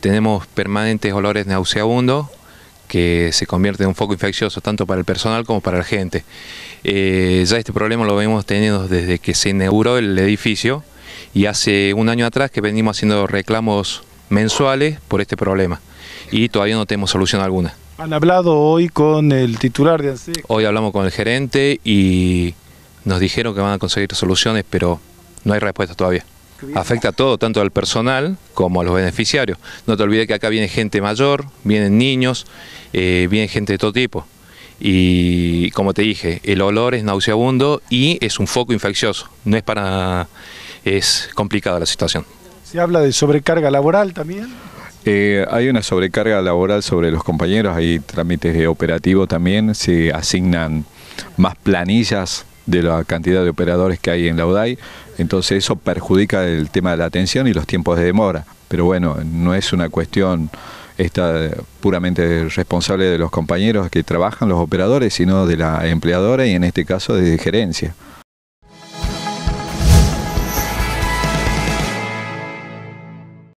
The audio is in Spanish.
tenemos permanentes olores nauseabundos que se convierte en un foco infeccioso tanto para el personal como para la gente. Eh, ya este problema lo venimos teniendo desde que se inauguró el edificio y hace un año atrás que venimos haciendo reclamos mensuales por este problema y todavía no tenemos solución alguna. ¿Han hablado hoy con el titular de ANSEC? Hoy hablamos con el gerente y nos dijeron que van a conseguir soluciones, pero no hay respuesta todavía afecta a todo, tanto al personal como a los beneficiarios. No te olvides que acá viene gente mayor, vienen niños, eh, viene gente de todo tipo. Y como te dije, el olor es nauseabundo y es un foco infeccioso. No es para... es complicada la situación. ¿Se habla de sobrecarga laboral también? Eh, hay una sobrecarga laboral sobre los compañeros, hay trámites operativo también, se asignan más planillas de la cantidad de operadores que hay en la UDAI, entonces eso perjudica el tema de la atención y los tiempos de demora. Pero bueno, no es una cuestión está puramente responsable de los compañeros que trabajan, los operadores, sino de la empleadora y en este caso de gerencia.